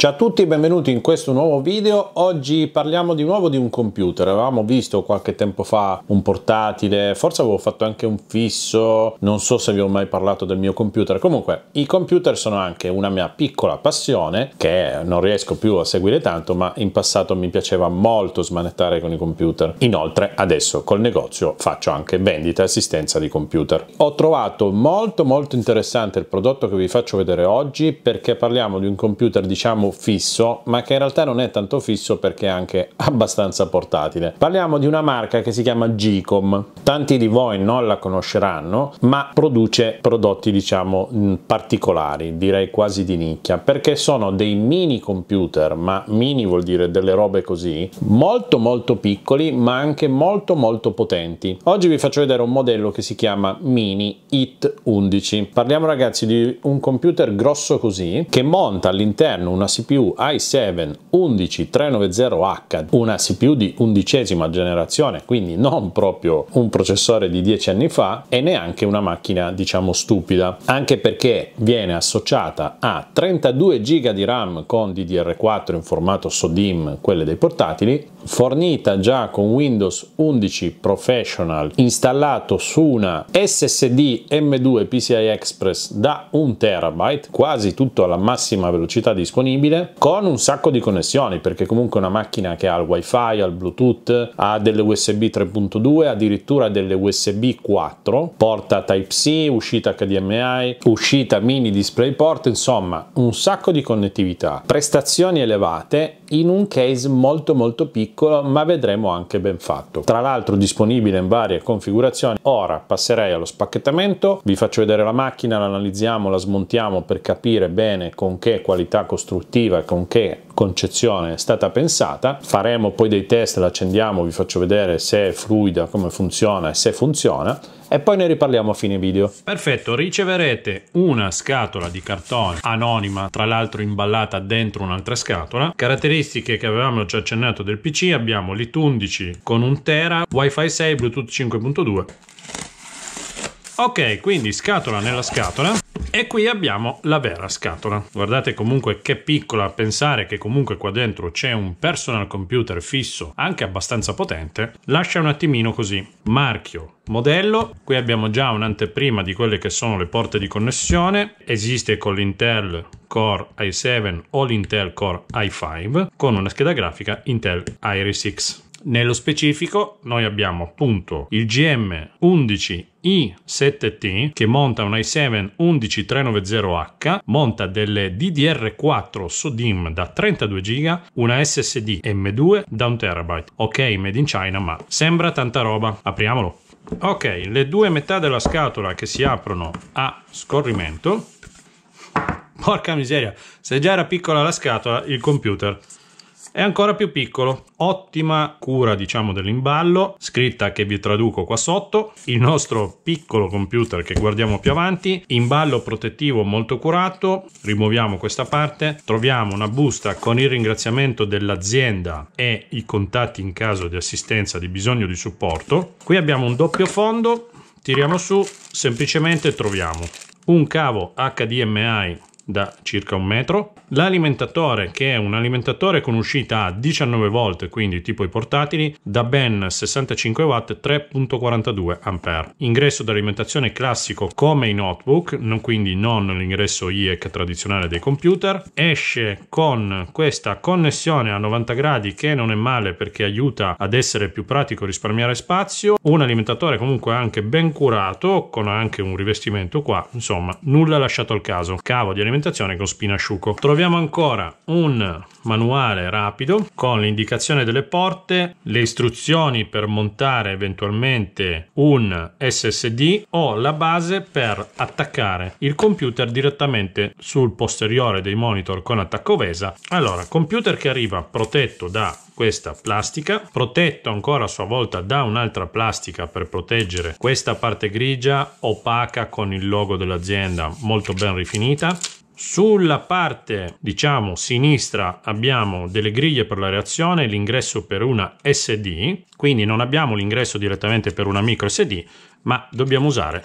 Ciao a tutti e benvenuti in questo nuovo video. Oggi parliamo di nuovo di un computer. Avevamo visto qualche tempo fa un portatile, forse avevo fatto anche un fisso, non so se vi ho mai parlato del mio computer. Comunque, i computer sono anche una mia piccola passione che non riesco più a seguire tanto, ma in passato mi piaceva molto smanettare con i computer. Inoltre, adesso col negozio faccio anche vendita e assistenza di computer. Ho trovato molto molto interessante il prodotto che vi faccio vedere oggi perché parliamo di un computer, diciamo fisso, ma che in realtà non è tanto fisso perché è anche abbastanza portatile. Parliamo di una marca che si chiama Gcom. Tanti di voi non la conosceranno, ma produce prodotti diciamo mm, particolari, direi quasi di nicchia, perché sono dei mini computer, ma mini vuol dire delle robe così, molto molto piccoli, ma anche molto molto potenti. Oggi vi faccio vedere un modello che si chiama Mini IT 11. Parliamo ragazzi di un computer grosso così che monta all'interno una situazione CPU i7 11390H, una CPU di undicesima generazione, quindi non proprio un processore di dieci anni fa e neanche una macchina diciamo stupida, anche perché viene associata a 32 GB di RAM con DDR4 in formato SODIM, quelle dei portatili, fornita già con Windows 11 Professional installato su una SSD M2 PCI Express da 1 terabyte, quasi tutto alla massima velocità disponibile, con un sacco di connessioni, perché comunque è una macchina che ha il WiFi, ha il Bluetooth, ha delle USB 3.2, addirittura delle USB 4, porta Type-C, uscita HDMI, uscita mini DisplayPort, insomma, un sacco di connettività, prestazioni elevate in un case molto molto piccolo piccolo ma vedremo anche ben fatto tra l'altro disponibile in varie configurazioni ora passerei allo spacchettamento vi faccio vedere la macchina l'analizziamo la smontiamo per capire bene con che qualità costruttiva e con che concezione è stata pensata faremo poi dei test l'accendiamo vi faccio vedere se è fluida come funziona e se funziona e poi ne riparliamo a fine video. Perfetto, riceverete una scatola di cartone anonima, tra l'altro imballata dentro un'altra scatola. Caratteristiche che avevamo già accennato del PC, abbiamo l'IT11 con un Tera, Wi-Fi 6, Bluetooth 5.2. Ok, quindi scatola nella scatola. E qui abbiamo la vera scatola. Guardate comunque che piccola a pensare che comunque qua dentro c'è un personal computer fisso, anche abbastanza potente, lascia un attimino così. Marchio, modello, qui abbiamo già un'anteprima di quelle che sono le porte di connessione, esiste con l'Intel Core i7 o l'Intel Core i5 con una scheda grafica Intel Iris X. Nello specifico noi abbiamo appunto il GM 11 i7T che monta un i7 11390H, monta delle DDR4 SODIM da 32 GB, una SSD M2 da 1 TB. Ok, made in China, ma sembra tanta roba. Apriamolo. Ok, le due metà della scatola che si aprono a scorrimento. Porca miseria, se già era piccola la scatola, il computer è ancora più piccolo. Ottima cura, diciamo, dell'imballo, scritta che vi traduco qua sotto. Il nostro piccolo computer che guardiamo più avanti, imballo protettivo molto curato. Rimuoviamo questa parte, troviamo una busta con il ringraziamento dell'azienda e i contatti in caso di assistenza, di bisogno di supporto. Qui abbiamo un doppio fondo, tiriamo su, semplicemente troviamo un cavo HDMI da circa un metro. L'alimentatore, che è un alimentatore con uscita a 19 volt, quindi tipo i portatili, da ben 65 watt 3.42 A. Ingresso d'alimentazione classico come i notebook, non quindi non l'ingresso IEC tradizionale dei computer. Esce con questa connessione a 90 gradi che non è male perché aiuta ad essere più pratico risparmiare spazio. Un alimentatore comunque anche ben curato, con anche un rivestimento qua, insomma, nulla lasciato al caso. Cavo di alimentazione alimentazione con spinasciuco. Troviamo ancora un manuale rapido con l'indicazione delle porte, le istruzioni per montare eventualmente un SSD o la base per attaccare il computer direttamente sul posteriore dei monitor con attacco VESA. Allora, computer che arriva protetto da questa plastica, protetto ancora a sua volta da un'altra plastica per proteggere questa parte grigia opaca con il logo dell'azienda molto ben rifinita sulla parte, diciamo, sinistra abbiamo delle griglie per la reazione, l'ingresso per una SD, quindi non abbiamo l'ingresso direttamente per una micro SD, ma dobbiamo usare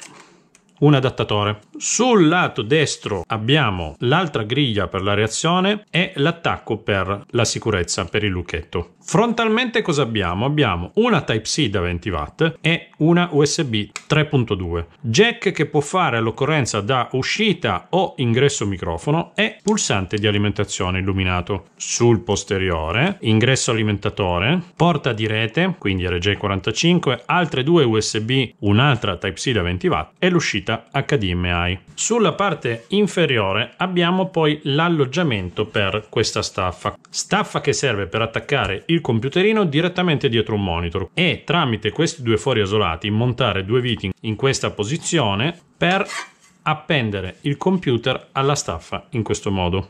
un adattatore. Sul lato destro abbiamo l'altra griglia per la reazione e l'attacco per la sicurezza, per il lucchetto. Frontalmente cosa abbiamo? Abbiamo una Type-C da 20 watt e una USB 3.2, jack che può fare all'occorrenza da uscita o ingresso microfono e pulsante di alimentazione illuminato. Sul posteriore, ingresso alimentatore, porta di rete, quindi RJ45, altre due USB, un'altra Type-C da 20 watt e l'uscita HDMI. Sulla parte inferiore abbiamo poi l'alloggiamento per questa staffa, staffa che serve per attaccare il il computerino direttamente dietro un monitor e tramite questi due fori isolati montare due viti in questa posizione per appendere il computer alla staffa in questo modo.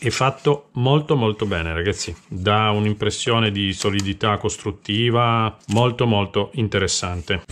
è fatto molto molto bene ragazzi dà un'impressione di solidità costruttiva molto molto interessante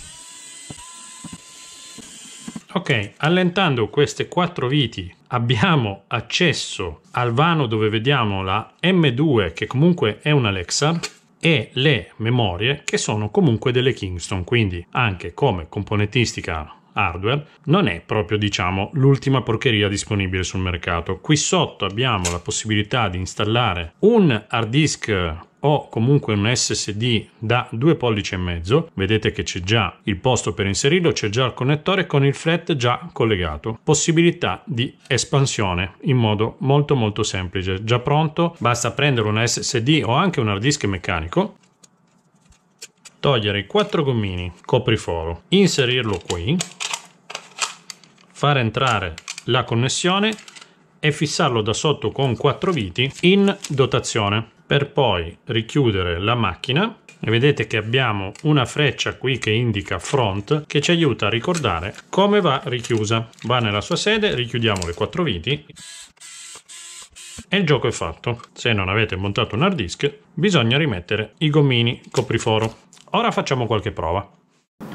ok allentando queste quattro viti abbiamo accesso al vano dove vediamo la M2 che comunque è un Alexa e le memorie che sono comunque delle Kingston quindi anche come componentistica hardware, non è proprio diciamo l'ultima porcheria disponibile sul mercato. Qui sotto abbiamo la possibilità di installare un hard disk o comunque un SSD da 2 pollici e mezzo, vedete che c'è già il posto per inserirlo, c'è già il connettore con il flat già collegato. Possibilità di espansione in modo molto molto semplice, già pronto, basta prendere un SSD o anche un hard disk meccanico togliere i quattro gommini copriforo, inserirlo qui far entrare la connessione e fissarlo da sotto con quattro viti in dotazione per poi richiudere la macchina e vedete che abbiamo una freccia qui che indica front che ci aiuta a ricordare come va richiusa va nella sua sede richiudiamo le quattro viti e il gioco è fatto se non avete montato un hard disk bisogna rimettere i gommini copriforo ora facciamo qualche prova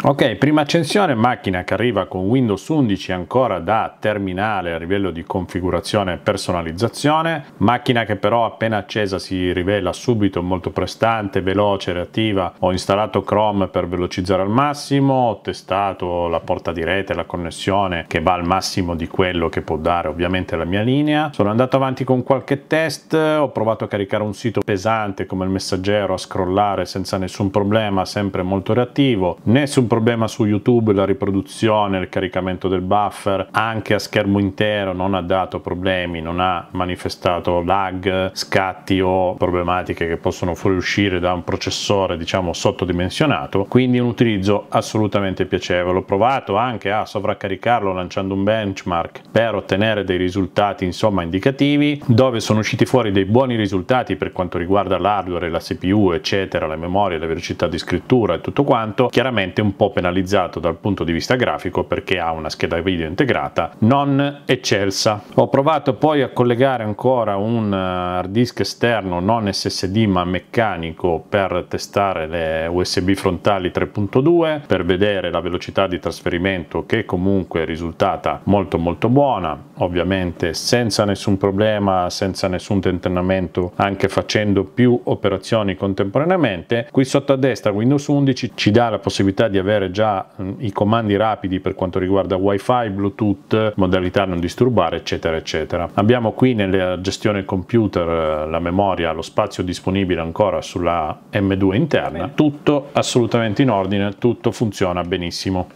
Ok, prima accensione, macchina che arriva con Windows 11 ancora da terminale a livello di configurazione e personalizzazione, macchina che però appena accesa si rivela subito molto prestante, veloce, reattiva. Ho installato Chrome per velocizzare al massimo, ho testato la porta di rete, la connessione che va al massimo di quello che può dare ovviamente la mia linea. Sono andato avanti con qualche test, ho provato a caricare un sito pesante come il messaggero, a scrollare senza nessun problema, sempre molto reattivo. Ne nessun problema su YouTube, la riproduzione, il caricamento del buffer, anche a schermo intero non ha dato problemi, non ha manifestato lag, scatti o problematiche che possono fuoriuscire da un processore diciamo sottodimensionato, quindi un utilizzo assolutamente piacevole. Ho provato anche a sovraccaricarlo lanciando un benchmark per ottenere dei risultati insomma indicativi, dove sono usciti fuori dei buoni risultati per quanto riguarda l'hardware, la CPU, eccetera, la memoria, la velocità di scrittura e tutto quanto. Chiaramente un po' penalizzato dal punto di vista grafico perché ha una scheda video integrata non eccelsa. Ho provato poi a collegare ancora un eh, hard disk esterno non SSD ma meccanico per testare le USB frontali 3.2 per vedere la velocità di trasferimento che comunque è risultata molto molto buona, ovviamente senza nessun problema, senza nessun tentennamento, anche facendo più operazioni contemporaneamente. Qui sotto a destra Windows 11 ci dà la possibilità di di avere già mm, i comandi rapidi per quanto riguarda wifi, bluetooth, modalità non disturbare eccetera eccetera. Abbiamo qui nella gestione computer eh, la memoria, lo spazio disponibile ancora sulla M2 interna, tutto assolutamente in ordine, tutto funziona benissimo.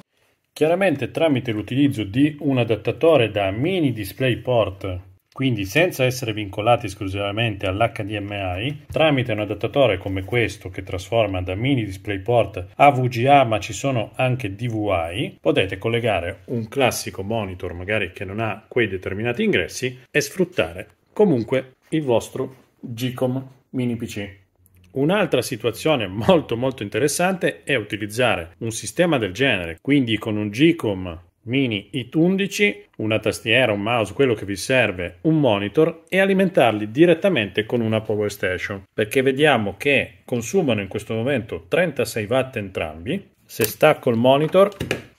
Chiaramente tramite l'utilizzo di un adattatore da mini DisplayPort quindi senza essere vincolati esclusivamente all'HDMI, tramite un adattatore come questo che trasforma da mini DisplayPort a VGA ma ci sono anche DVI, potete collegare un classico monitor magari che non ha quei determinati ingressi e sfruttare comunque il vostro Gcom mini PC. Un'altra situazione molto molto interessante è utilizzare un sistema del genere, quindi con un Gcom Mini IT 11, una tastiera, un mouse, quello che vi serve, un monitor e alimentarli direttamente con una Power Station perché vediamo che consumano in questo momento 36 watt entrambi. Se stacco il monitor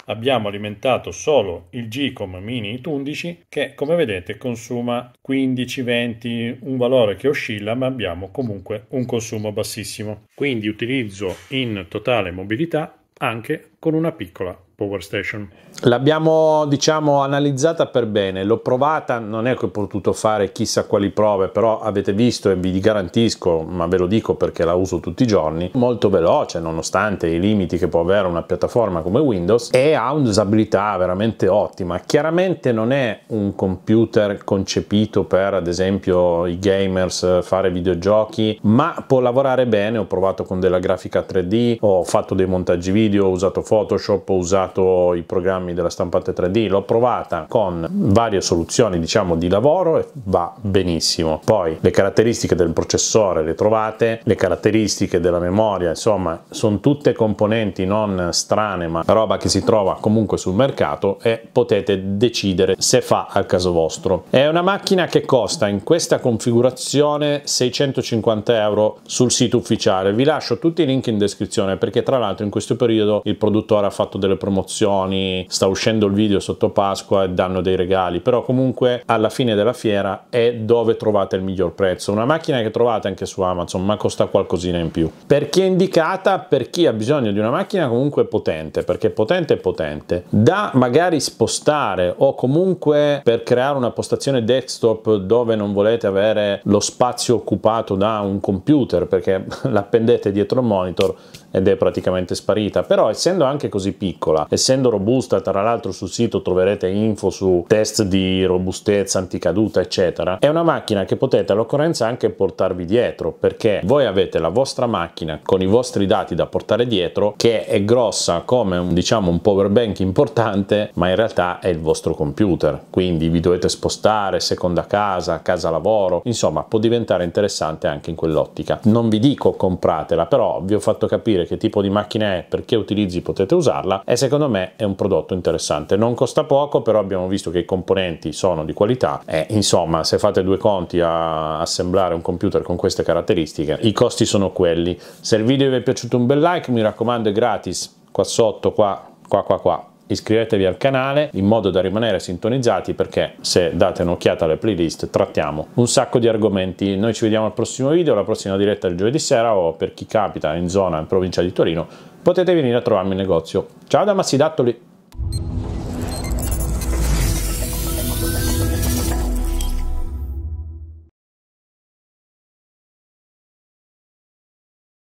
abbiamo alimentato solo il Gcom Mini IT 11 che come vedete consuma 15-20 un valore che oscilla ma abbiamo comunque un consumo bassissimo quindi utilizzo in totale mobilità anche con una piccola Power Station? L'abbiamo diciamo analizzata per bene, l'ho provata, non è che ho potuto fare chissà quali prove, però avete visto e vi garantisco, ma ve lo dico perché la uso tutti i giorni, molto veloce nonostante i limiti che può avere una piattaforma come Windows e ha un'usabilità veramente ottima. Chiaramente non è un computer concepito per ad esempio i gamers eh, fare videogiochi, ma può lavorare bene, ho provato con della grafica 3D, ho fatto dei montaggi video, ho usato Photoshop, ho usato usato i programmi della stampante 3D, l'ho provata con varie soluzioni diciamo di lavoro e va benissimo. Poi le caratteristiche del processore le trovate, le caratteristiche della memoria, insomma sono tutte componenti non strane ma roba che si trova comunque sul mercato e potete decidere se fa al caso vostro. È una macchina che costa in questa configurazione 650 euro sul sito ufficiale, vi lascio tutti i link in descrizione perché tra l'altro in questo periodo il produttore ha fatto delle promozioni promozioni, sta uscendo il video sotto Pasqua e danno dei regali, però comunque alla fine della fiera è dove trovate il miglior prezzo. Una macchina che trovate anche su Amazon, ma costa qualcosina in più. Per chi è indicata, per chi ha bisogno di una macchina comunque potente, perché potente è potente, da magari spostare o comunque per creare una postazione desktop dove non volete avere lo spazio occupato da un computer perché l'appendete dietro il monitor ed è praticamente sparita, però essendo anche così piccola, essendo robusta, tra l'altro sul sito troverete info su test di robustezza, anticaduta, eccetera, è una macchina che potete all'occorrenza anche portarvi dietro, perché voi avete la vostra macchina con i vostri dati da portare dietro che è grossa come un, diciamo un power bank importante, ma in realtà è il vostro computer, quindi vi dovete spostare, seconda casa, casa lavoro, insomma può diventare interessante anche in quell'ottica. Non vi dico compratela, però vi ho fatto capire che tipo di macchina è, perché utilizzi, potete usarla e secondo me è un prodotto interessante. Non costa poco, però abbiamo visto che i componenti sono di qualità e insomma se fate due conti a assemblare un computer con queste caratteristiche i costi sono quelli. Se il video vi è piaciuto un bel like mi raccomando è gratis qua sotto, qua, qua, qua, qua iscrivetevi al canale in modo da rimanere sintonizzati perché se date un'occhiata alle playlist trattiamo un sacco di argomenti. Noi ci vediamo al prossimo video, alla prossima diretta il giovedì sera o per chi capita in zona in provincia di Torino potete venire a trovarmi in negozio. Ciao da Massidattoli!